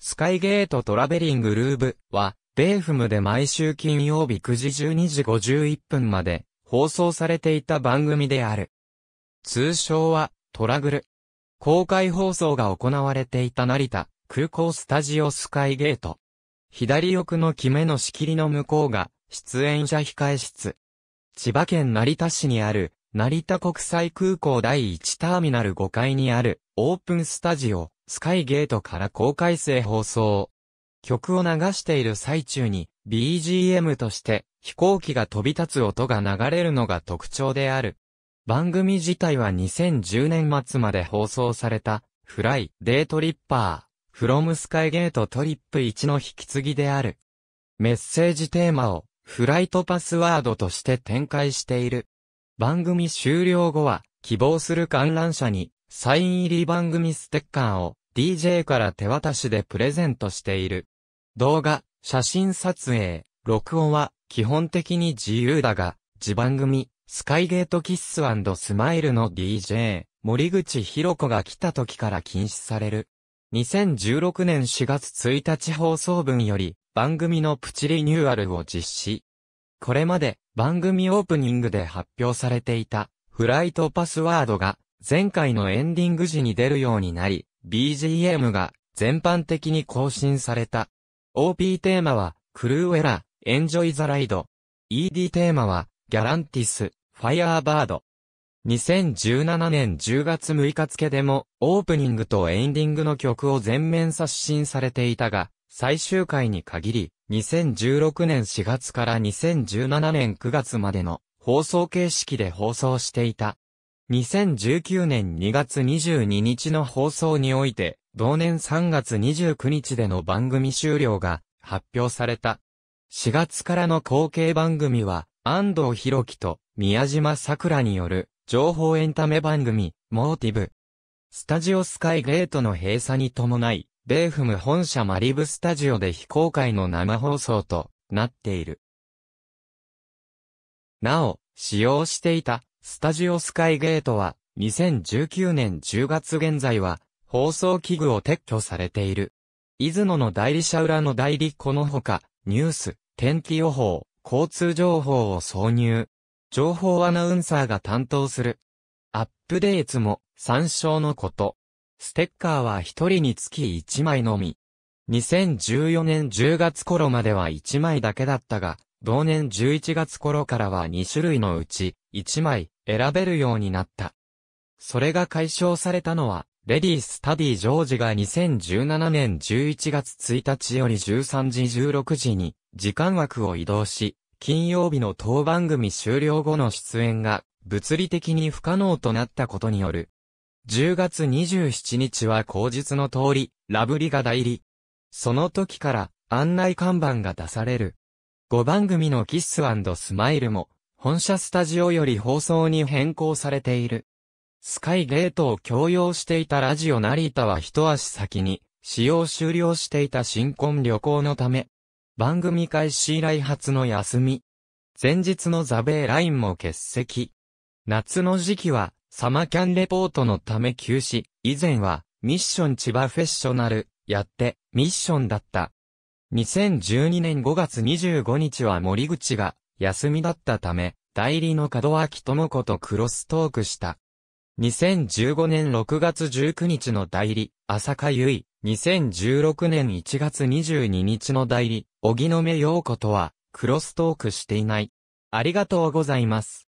スカイゲートトラベリングルーブは、ベーフムで毎週金曜日9時12時51分まで放送されていた番組である。通称は、トラグル。公開放送が行われていた成田空港スタジオスカイゲート。左奥の決めの仕切りの向こうが出演者控室。千葉県成田市にある成田国際空港第1ターミナル5階にあるオープンスタジオスカイゲートから公開生放送。曲を流している最中に BGM として飛行機が飛び立つ音が流れるのが特徴である。番組自体は2010年末まで放送されたフライ、デートリッパー、フロムスカイゲートトリップ1の引き継ぎである。メッセージテーマをフライトパスワードとして展開している。番組終了後は希望する観覧者にサイン入り番組ステッカーを DJ から手渡しでプレゼントしている。動画、写真撮影、録音は基本的に自由だが、自番組、スカイゲートキッススマイルの DJ、森口博子が来た時から禁止される。2016年4月1日放送分より、番組のプチリニューアルを実施。これまで、番組オープニングで発表されていた、フライトパスワードが、前回のエンディング時に出るようになり、BGM が全般的に更新された。OP テーマは、クルーエラ、エンジョイザライド。ED テーマは、ギャランティス、ファイアーバード。2017年10月6日付でも、オープニングとエンディングの曲を全面刷新されていたが、最終回に限り、2016年4月から2017年9月までの放送形式で放送していた。2019年2月22日の放送において、同年3月29日での番組終了が発表された。4月からの後継番組は、安藤博樹と宮島桜による情報エンタメ番組、モーティブ。スタジオスカイゲートの閉鎖に伴い、米フム本社マリブスタジオで非公開の生放送となっている。なお、使用していたスタジオスカイゲートは、2019年10月現在は、放送器具を撤去されている。出雲の代理者裏の代理このほか、ニュース、天気予報、交通情報を挿入。情報アナウンサーが担当する。アップデートも参照のこと。ステッカーは1人につき1枚のみ。2014年10月頃までは1枚だけだったが、同年11月頃からは2種類のうち、1枚、選べるようになった。それが解消されたのは、レディースタディジョージが2017年11月1日より13時16時に時間枠を移動し、金曜日の当番組終了後の出演が物理的に不可能となったことによる。10月27日は口述の通り、ラブリが代理。その時から案内看板が出される。5番組のキッススマイルも本社スタジオより放送に変更されている。スカイゲートを共用していたラジオ成田は一足先に、使用終了していた新婚旅行のため、番組開始以来初の休み。前日のザベーラインも欠席。夏の時期は、サマキャンレポートのため休止、以前は、ミッション千葉フェッショナル、やって、ミッションだった。2012年5月25日は森口が、休みだったため、代理の門脇智子とクロストークした。2015年6月19日の代理、浅香い。2016年1月22日の代理、荻野目陽子とは、クロストークしていない。ありがとうございます。